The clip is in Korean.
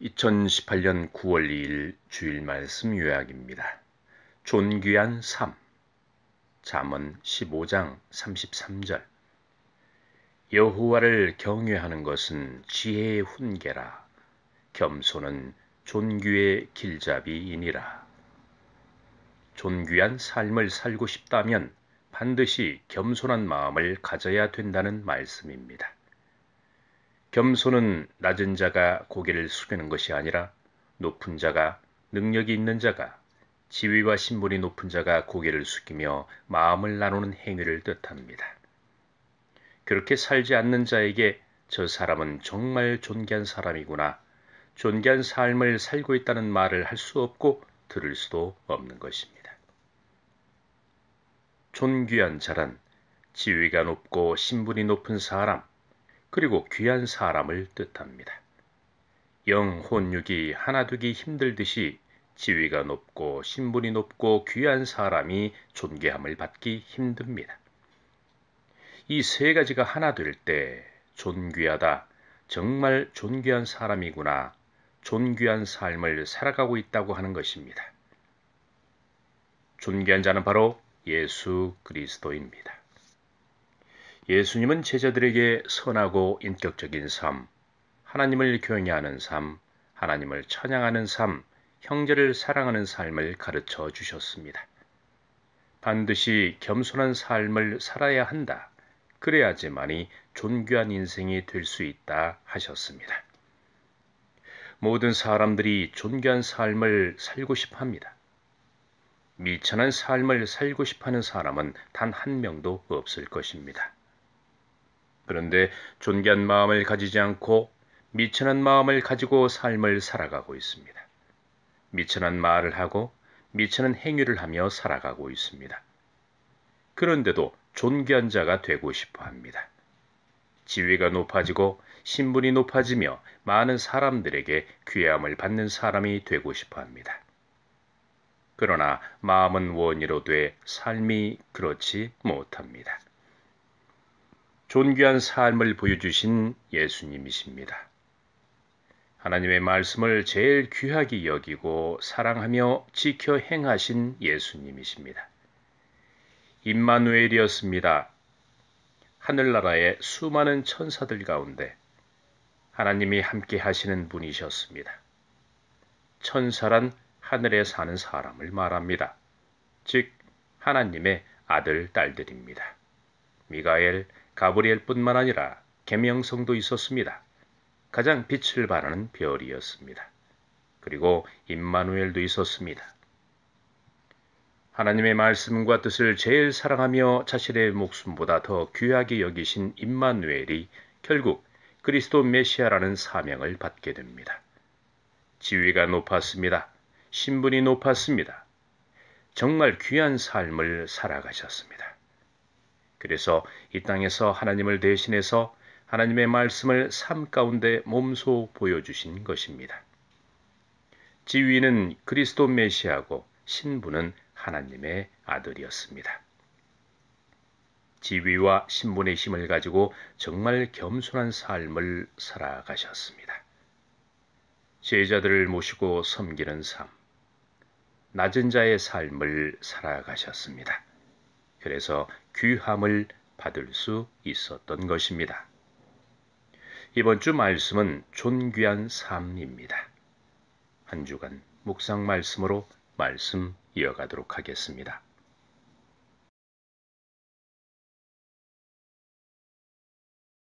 2018년 9월 2일 주일 말씀 요약입니다. 존귀한 삶 잠언 15장 33절 여호와를 경외하는 것은 지혜의 훈계라 겸손은 존귀의 길잡이이니라 존귀한 삶을 살고 싶다면 반드시 겸손한 마음을 가져야 된다는 말씀입니다. 겸손은 낮은 자가 고개를 숙이는 것이 아니라 높은 자가 능력이 있는 자가 지위와 신분이 높은 자가 고개를 숙이며 마음을 나누는 행위를 뜻합니다. 그렇게 살지 않는 자에게 저 사람은 정말 존귀한 사람이구나. 존귀한 삶을 살고 있다는 말을 할 수 없고 들을 수도 없는 것입니다. 존귀한 자란 지위가 높고 신분이 높은 사람, 그리고 귀한 사람을 뜻합니다. 영혼육이 하나두기 힘들듯이 지위가 높고 신분이 높고 귀한 사람이 존귀함을 받기 힘듭니다. 이 세 가지가 하나 될 때 존귀하다, 정말 존귀한 사람이구나, 존귀한 삶을 살아가고 있다고 하는 것입니다. 존귀한 자는 바로 예수 그리스도입니다. 예수님은 제자들에게 선하고 인격적인 삶, 하나님을 경외하는 삶, 하나님을 찬양하는 삶, 형제를 사랑하는 삶을 가르쳐 주셨습니다. 반드시 겸손한 삶을 살아야 한다. 그래야지만이 존귀한 인생이 될 수 있다 하셨습니다. 모든 사람들이 존귀한 삶을 살고 싶어 합니다. 미천한 삶을 살고 싶어 하는 사람은 단 한 명도 없을 것입니다. 그런데 존귀한 마음을 가지지 않고 미천한 마음을 가지고 삶을 살아가고 있습니다. 미천한 말을 하고 미천한 행위를 하며 살아가고 있습니다. 그런데도 존귀한 자가 되고 싶어 합니다. 지위가 높아지고 신분이 높아지며 많은 사람들에게 귀함을 받는 사람이 되고 싶어 합니다. 그러나 마음은 원이로 돼 삶이 그렇지 못합니다. 존귀한 삶을 보여주신 예수님이십니다. 하나님의 말씀을 제일 귀하게 여기고 사랑하며 지켜 행하신 예수님이십니다. 임마누엘이었습니다. 하늘나라의 수많은 천사들 가운데 하나님이 함께 하시는 분이셨습니다. 천사란 하늘에 사는 사람을 말합니다. 즉 하나님의 아들, 딸들입니다. 미가엘, 가브리엘뿐만 아니라 개명성도 있었습니다. 가장 빛을 발하는 별이었습니다. 그리고 임마누엘도 있었습니다. 하나님의 말씀과 뜻을 제일 사랑하며 자신의 목숨보다 더 귀하게 여기신 임마누엘이 결국 그리스도 메시아라는 사명을 받게 됩니다. 지위가 높았습니다. 신분이 높았습니다. 정말 귀한 삶을 살아가셨습니다. 그래서 이 땅에서 하나님을 대신해서 하나님의 말씀을 삶 가운데 몸소 보여주신 것입니다. 지위는 그리스도 메시아고 신분은 하나님의 아들이었습니다. 지위와 신분의 힘을 가지고 정말 겸손한 삶을 살아가셨습니다. 제자들을 모시고 섬기는 삶, 낮은 자의 삶을 살아가셨습니다. 그래서 귀함을 받을 수 있었던 것입니다. 이번 주 말씀은 존귀한 삶입니다. 한 주간 묵상 말씀으로 말씀 이어가도록 하겠습니다.